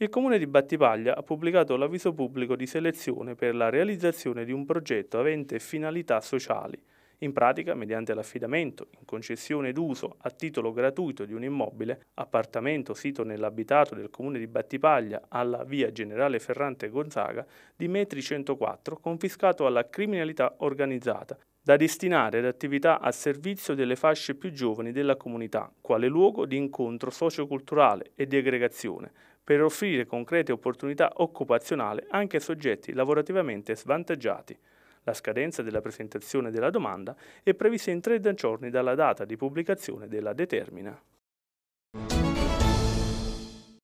Il Comune di Battipaglia ha pubblicato l'avviso pubblico di selezione per la realizzazione di un progetto avente finalità sociali, in pratica, mediante l'affidamento, in concessione d'uso a titolo gratuito di un immobile, appartamento sito nell'abitato del comune di Battipaglia alla via Generale Ferrante Gonzaga di metri 104, confiscato alla criminalità organizzata da destinare ad attività a servizio delle fasce più giovani della comunità, quale luogo di incontro socioculturale e di aggregazione, per offrire concrete opportunità occupazionali anche a soggetti lavorativamente svantaggiati. La scadenza della presentazione della domanda è prevista in 30 giorni dalla data di pubblicazione della determina.